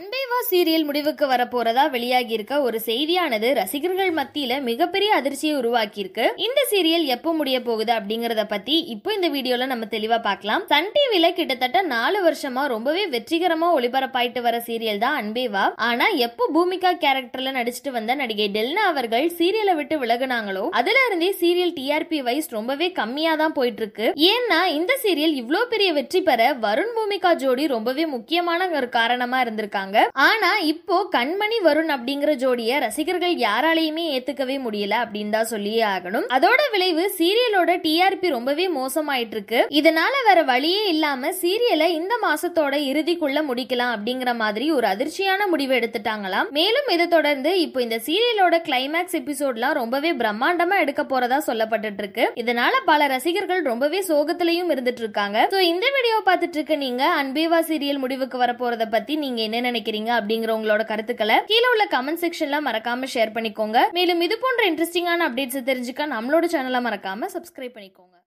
அன்பேவா serial முடிவுக்கு வரப்போறதா வெளியாகி இருக்க ஒரு செய்தியானது ரசிகர்கள் மத்தியில மிகப்பெரிய அதிர்ச்சியை உருவாக்கி இருக்கு இந்த சீரியல் எப்போ முடிய போகுது அப்படிங்கறத பத்தி இப்போ இந்த வீடியோல நம்ம தெளிவா பார்க்கலாம் சன் டிவில கிட்டத்தட்ட நாலு வருஷமா ரொம்பவே வெற்றிகரமா ஒளிபரப்பாயிட்டு வர சீரியல் தான் அன்பேவா ஆனா எப்போ பூமிகா கேரக்டர்ல நடிச்சிட்டு வந்த நடிகை டெல்னா அவர்கள் சீரியலை விட்டு விலகுனாங்களோ அதுல இருந்தே சீரியல் டிஆர்பி வைஸ் ரொம்பவே கம்மியா தான் போயிட்டு இருக்கு ஏன்னா இந்த சீரியல் இவ்வளவு பெரிய வெற்றி பெற வருண் பூமிகா ஜோடி ரொம்பவே முக்கியமான ஒரு காரணமா இருந்திருக்காங்க இருந்தாங்க ஆனா இப்போ கண்மணி வருண் அப்படிங்கிற ஜோடிய ரசிகர்கள் யாராலையுமே ஏத்துக்கவே முடியல அப்படின்னு தான் சொல்லியே ஆகணும் அதோட விளைவு சீரியலோட டிஆர்பி ரொம்பவே மோசமாயிட்டு இருக்கு இதனால வேற வழியே இல்லாம சீரியலை இந்த மாசத்தோட இறுதிக்குள்ள முடிக்கலாம் அப்படிங்கிற மாதிரி ஒரு அதிர்ச்சியான முடிவு எடுத்துட்டாங்களாம் மேலும் இதை தொடர்ந்து இப்போ இந்த சீரியலோட கிளைமேக்ஸ் எபிசோட்லாம் ரொம்பவே பிரம்மாண்டமா எடுக்க போறதா சொல்லப்பட்டு இருக்கு இதனால பல ரசிகர்கள் ரொம்பவே சோகத்திலையும் இருந்துட்டு இருக்காங்க இந்த வீடியோ பார்த்துட்டு இருக்க நீங்க அன்பேவா சீரியல் முடிவுக்கு வர போறத பத்தி நீங்க என்ன நினைக்கிறீங்க நினைக்கிறீங்க அப்படிங்கிற உங்களோட கருத்துக்களை கீழே உள்ள கமெண்ட் செக்ஷன்ல மறக்காம ஷேர் பண்ணிக்கோங்க மேலும் இது போன்ற இன்ட்ரெஸ்டிங்கான அப்டேட்ஸ் தெரிஞ்சுக்க நம்மளோட சேனலை மறக்காம சப்ஸ்கிரைப் பண்ணிக்கோங்க